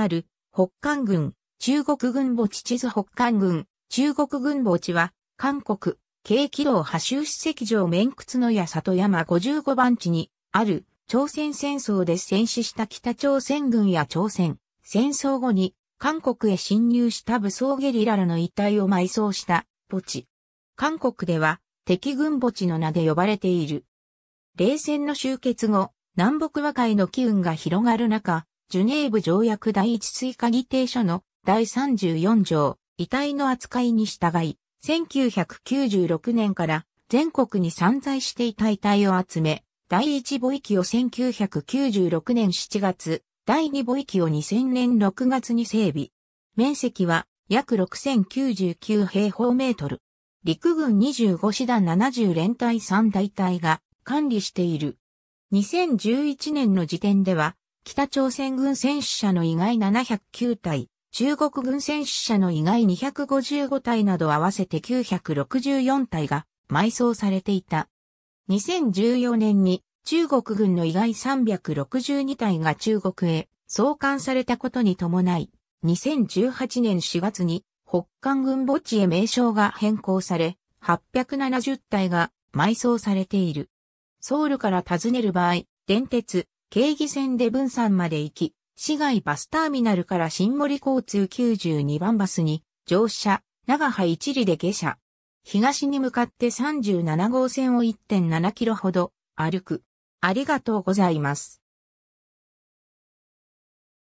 ある北韓軍、中国軍墓地地図北韓軍、中国軍墓地は、韓国、軽機道波州史跡上面屈のや里山55番地にある朝鮮戦争で戦死した北朝鮮軍や朝鮮戦争後に韓国へ侵入した武装ゲリラらの遺体を埋葬した墓地。韓国では敵軍墓地の名で呼ばれている。冷戦の終結後、南北和解の機運が広がる中、ジュネーブ条約第一追加議定書の第34条、遺体の扱いに従い、1996年から全国に散在していた遺体を集め、第1母域を1996年7月、第2母域を2000年6月に整備。面積は約6099平方メートル。陸軍25師団70連隊3大隊が管理している。2011年の時点では北朝鮮軍戦死者の意外709体、中国軍戦死者の意外255体など合わせて964体が埋葬されていた。2014年に中国軍の意外362体が中国へ送還されたことに伴い、2018年4月に北韓軍墓地へ名称が変更され、870体が埋葬されている。ソウルから訪ねる場合、電鉄、京義線で分散まで行き、市外バスターミナルから新森交通92番バスに乗車、長波一里で下車。東に向かって37号線を1.7キロほど歩く。ありがとうございます。